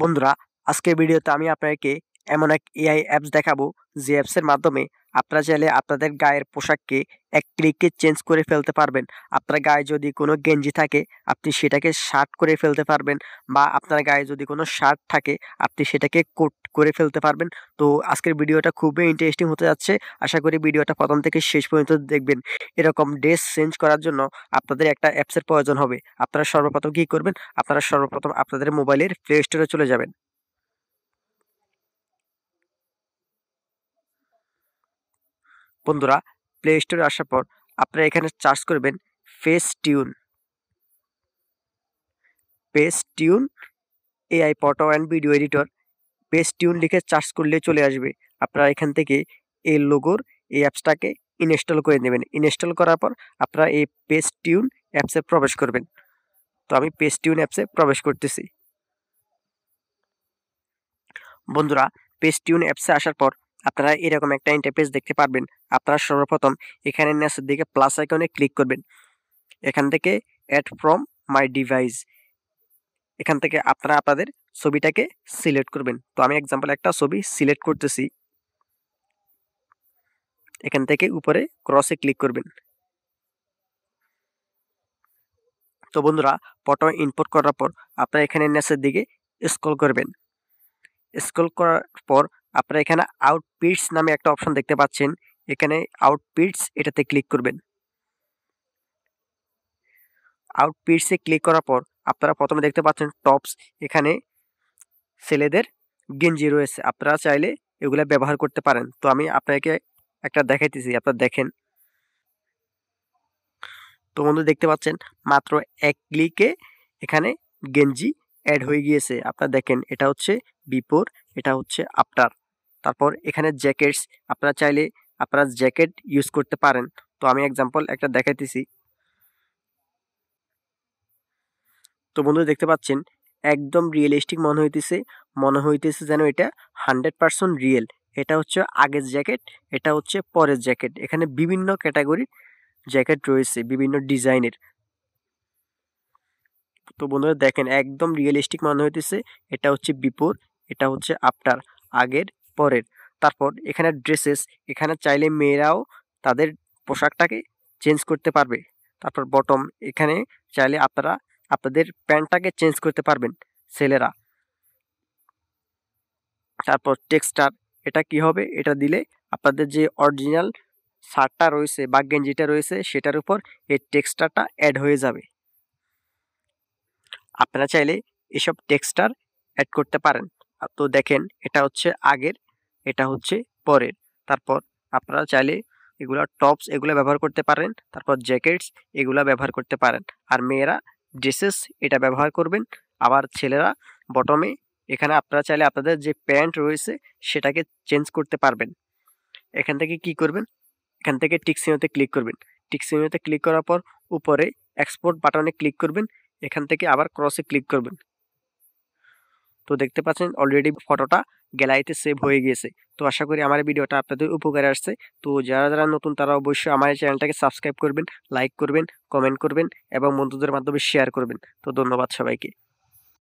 বন্ধুরা আজকের ভিডিওতে আমি আপনাকে এমন এক এআই অ্যাপস দেখাবো যে অ্যাপসের মাধ্যমে আপনারা চাইলে আপনাদের গায়ের পোশাককে এক ক্লিকে চেঞ্জ করে ফেলতে পারবেন আপনার গায়ে যদি কোনো গেঞ্জি থাকে আপনি সেটাকে শার্ট করে ফেলতে পারবেন বা আপনার গায়ে যদি কোনো শার্ট থাকে আপনি সেটাকে কোট করে ফেলতে পারবেন তো আজকের ভিডিওটা খুবই ইন্টারেস্টিং হতে যাচ্ছে আশা করি ভিডিওটা প্রথম থেকে শেষ পর্যন্ত দেখবেন এরকম ড্রেস চেঞ্জ করার জন্য আপনাদের একটা অ্যাপসের প্রয়োজন হবে আপনারা সর্বপ্রথম কী করবেন আপনারা সর্বপ্রথম আপনাদের মোবাইলের প্লে স্টোরে চলে যাবেন বন্ধুরা প্লে স্টোরে আসার পর আপনারা এখানে চার্জ করবেন Facetune Facetune AI photo and video editor Facetune লিখে চার্জ করলে চলে আসবে আপনারা এখান থেকে এই লোগোর এই অ্যাপসটাকে ইনস্টল করে নেবেন ইনস্টল করার পর আপনারা এই পেস টিউন অ্যাপসে প্রবেশ করবেন তো আমি পেস টিউন অ্যাপসে প্রবেশ করতেছি বন্ধুরা পেস টিউন অ্যাপসে আসার পর আপনারা এরকম একটা ইন্টারফেস দেখতে পারবেন আপনারা সর্বপ্রথম এখানে নেসের দিকে প্লাস আইকনে ক্লিক করবেন এখান থেকে অ্যাড ফ্রম মাই ডিভাইস এখান থেকে আপনারা আপনাদের ছবিটাকে সিলেক্ট করবেন তো আমি এক্সাম্পল একটা ছবি সিলেক্ট করতেছি এখান থেকে উপরে ক্রসে ক্লিক করবেন তো বন্ধুরা ফটো ইনপুট করার পর আপনারা এখানে নেসের দিকে স্ক্রল করবেন স্ক্রল করার পর আপনারা এখানে আউটপিটস নামে একটা অপশন দেখতে পাচ্ছেন এখানে আউটপিটস এটাতে ক্লিক করবেন আউটপিটসে ক্লিক করার পর আপনারা প্রথমে দেখতে পাচ্ছেন টপস এখানে ছেলেদের গেঞ্জি রয়েছে আপনারা চাইলে এগুলো ব্যবহার করতে পারেন তো আমি আপনাকে একটা দেখাইতেছি আপনারা দেখেন তো বন্ধু দেখতে পাচ্ছেন মাত্র এক ক্লিকে এখানে গেঞ্জি অ্যাড হয়ে গিয়েছে আপনারা দেখেন এটা হচ্ছে বিপোর এটা হচ্ছে আফটার তারপর এখানে জ্যাকেটস আপনারা চাইলে আপনারা জ্যাকেট ইউজ করতে পারেন তো আমি এক্সাম্পল একটা দেখাইতেছি তো বন্ধুরা দেখতে পাচ্ছেন একদম রিয়েলিস্টিক মনে হইতেছে মনে হইতেছে যেন এটা হান্ড্রেড পারসেন্ট রিয়েল এটা হচ্ছে আগের জ্যাকেট এটা হচ্ছে পরের জ্যাকেট এখানে বিভিন্ন ক্যাটাগরির জ্যাকেট রয়েছে বিভিন্ন ডিজাইনের তো বন্ধুরা দেখেন একদম রিয়েলিস্টিক মনে হইতেছে এটা হচ্ছে বিপোর এটা হচ্ছে আফটার আগের পরের তারপর এখানে ড্রেসেস এখানে চাইলে মেয়েরাও তাদের পোশাকটাকে চেঞ্জ করতে পারবে তারপর বটম এখানে চাইলে আপনারা আপনাদের প্যান্টটাকে চেঞ্জ করতে পারবেন ছেলেরা তারপর টেক্সটার এটা কি হবে এটা দিলে আপনাদের যে অরিজিনাল শার্টটা রয়েছে বা গেঞ্জিটা রয়েছে সেটার উপর এই টেক্সটারটা অ্যাড হয়ে যাবে আপনারা চাইলে এসব টেক্সটার অ্যাড করতে পারেন তো দেখেন এটা হচ্ছে আগের এটা হচ্ছে পরের তারপর আপনারা চাইলে এগুলা টপস এগুলো ব্যবহার করতে পারেন তারপর জ্যাকেটস এগুলা ব্যবহার করতে পারেন আর মেয়েরা ড্রেসেস এটা ব্যবহার করবেন আবার ছেলেরা বটমে এখানে আপনারা চাইলে আপনাদের যে প্যান্ট রয়েছে সেটাকে চেঞ্জ করতে পারবেন এখান থেকে কি করবেন এখান থেকে টিকসিনোতে ক্লিক করবেন টিকসিনোতে ক্লিক করার পর উপরে এক্সপোর্ট বাটনে ক্লিক করবেন এখান থেকে আবার ক্রসে ক্লিক করবেন তো দেখতে পাচ্ছেন অলরেডি ফটোটা গ্যালারিতে সেভ হয়ে গিয়েছে তো আশা করি আমার ভিডিওটা আপনাদের উপকারে আসছে তো যারা যারা নতুন তারা অবশ্যই আমার চ্যানেলটাকে সাবস্ক্রাইব করবেন লাইক করবেন কমেন্ট করবেন এবং বন্ধুদের মাধ্যমে শেয়ার করবেন তো ধন্যবাদ সবাইকে